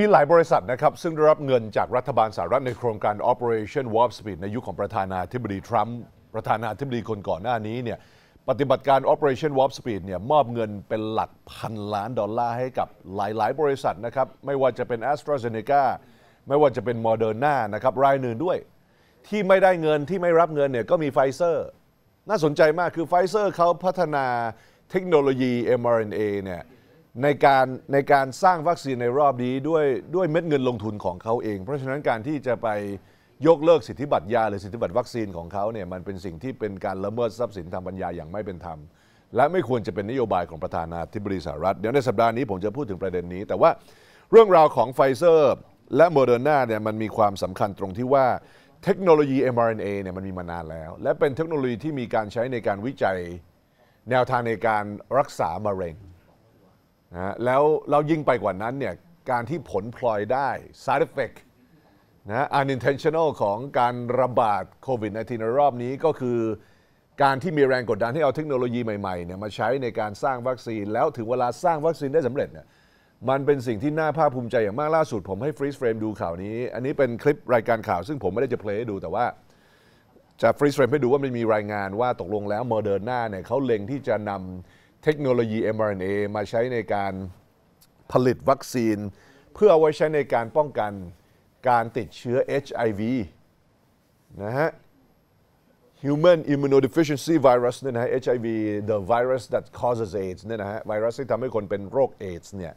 มีหลายบริษัทนะครับซึ่งได้รับเงินจากรัฐบาลสหรัฐในโครงการ Operation Warp Speed ในยุคขของประธานาธิบดีทรัมป์ประธานาธิบดีคนก่อนหน้านี้เนี่ยปฏิบัติการ Operation Warp Speed เนี่ยมอบเงินเป็นหลักพันล้านดอลลาร์ให้กับหลายๆบริษัทนะครับไม่ว่าจะเป็น AstraZeneca ไม่ว่าจะเป็น Moderna นะครับรายหนึ่งด้วย ที่ไม่ได้เงินที่ไม่รับเงินเนี่ยก็มีไฟเซอร์น่าสนใจมากคือไฟเซอร์เขาพัฒนาเทคโนโลยี mRNA เนี่ยในการในการสร้างวัคซีนในรอบนี้ด้วยด้วยเม็ดเงินลงทุนของเขาเอง เพราะฉะนั้นการที่จะไปยกเลิกสิทธิบัตรยา หรือสิทธิบัตรวัคซีนของเขาเนี่ยมันเป็นสิ่งที่เป็นการละเมิดทรัพย์สินทางปัญญาอย่างไม่เป็นธรรมและไม่ควรจะเป็นนโยบายของประธานาธิบดีสหรัฐเดี๋ยวในสัปดาห์นี้ผมจะพูดถึงประเด็นนี้ แต่ว่าเรื่องราวของไฟเซอร์และโมเดอร์นาเนี่ยมันมีความสำคัญตรงที่ว่าเทคโนโลยี mRNA เนี่ยมันมีมานานแล้ว และเป็นเทคโนโลยีที่มีการใช้ในการวิจัย แนวทางในการรักษามะเร็งนะแล้วเรายิ่งไปกว่านั้นเนี่ยการที่ผลพลอยได้ side effect นะ unintentional ของการระบาดโควิด -19 ในรอบนี้ก็คือการที่มีแรงกดดันให้เอาเทคโนโลยีใหม่ๆเนี่ยมาใช้ในการสร้างวัคซีนแล้วถึงเวลาสร้างวัคซีนได้สำเร็จเนี่ยมันเป็นสิ่งที่น่าภาคภูมิใจอย่างมากล่าสุด ผมให้ฟรีสเฟรมดูข่าวนี้ อันนี้เป็นคลิปรายการข่าวซึ่งผมไม่ได้จะเพลย์ให้ดูแต่ว่าจะฟรีสเฟรมให้ดูว่ามันมีรายงานว่าตกลงแล้วโมเดอร์นาเนี่ยเขาเล็งที่จะนำเทคโนโลยี mRNA มาใช้ในการผลิตวัคซีนเพื่อเอาไว้ใช้ในการป้องกันการติดเชื้อ HIV นะฮะ Human Immunodeficiency Virus เนี่ยนะฮะ HIV the virus that causes AIDS เนี่ยนะฮะไวรัสที่ทำให้คนเป็นโรคเอ d s เนี่ย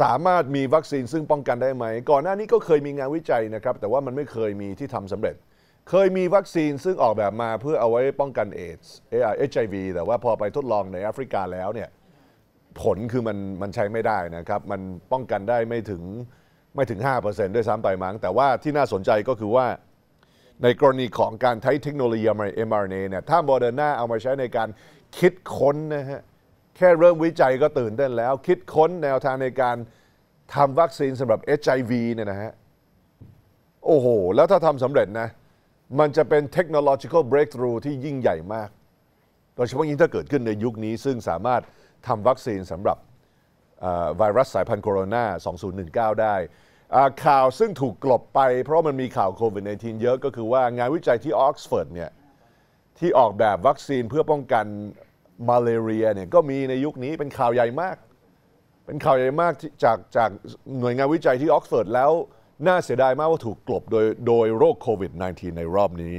สามารถมีวัคซีนซึ่งป้องกันได้ไหม ก่อนหน้านี้ก็เคยมีงานวิจัยนะครับแต่ว่ามันไม่เคยมีที่ทำสำเร็จเคยมีวัคซีนซึ่งออกแบบมาเพื่อเอาไว้ป้องกันเอชเอชไอวีแต่ว่าพอไปทดลองในแอฟริกาแล้วเนี่ยผลคือมันมันใช้ไม่ได้นะครับ มันป้องกันได้ไม่ถึงไม่ถึง5%ด้วยซ้ำไปมั้งแต่ว่าที่น่าสนใจก็คือว่าในกรณีของการใช้เทคโนโลยี mRNA เนี่ย ถ้าโมเดอร์นาเอามาใช้ในการคิดค้นนะฮะแค่เริ่มวิจัยก็ตื่นเต้นแล้ว คิดค้นแนวทางในการทำวัคซีนสำหรับ HIV เนี่ยนะฮะโอ้โหแล้วถ้าทำสำเร็จนะมันจะเป็นเทคโนโลยี c a l breakthrough ที่ยิ่งใหญ่มากโดยเฉพาะยิ่งถ้าเกิดขึ้นในยุคนี้ซึ่งสามารถทำวัคซีนสำหรับไวรัสสายพันธุ์โคโรนา 2019 ได้ ข่าวซึ่งถูกกลบไป เพราะมันมีข่าวโควิด -19 เยอะก็คือว่างานวิจัยที่ออกซฟอร์ดเนี่ยที่ออกแบบวัคซีนเพื่อป้องกันมาเลเรียเนี่ยก็มีในยุคนี้เป็นข่าวใหญ่มาก เป็นข่าวใหญ่มากจากจากหน่วยงานวิจัยที่ออกซฟอร์ดแล้วน่าเสียดายมากว่าถูกกลบโดยโดยโรคโควิด -19 ในรอบนี้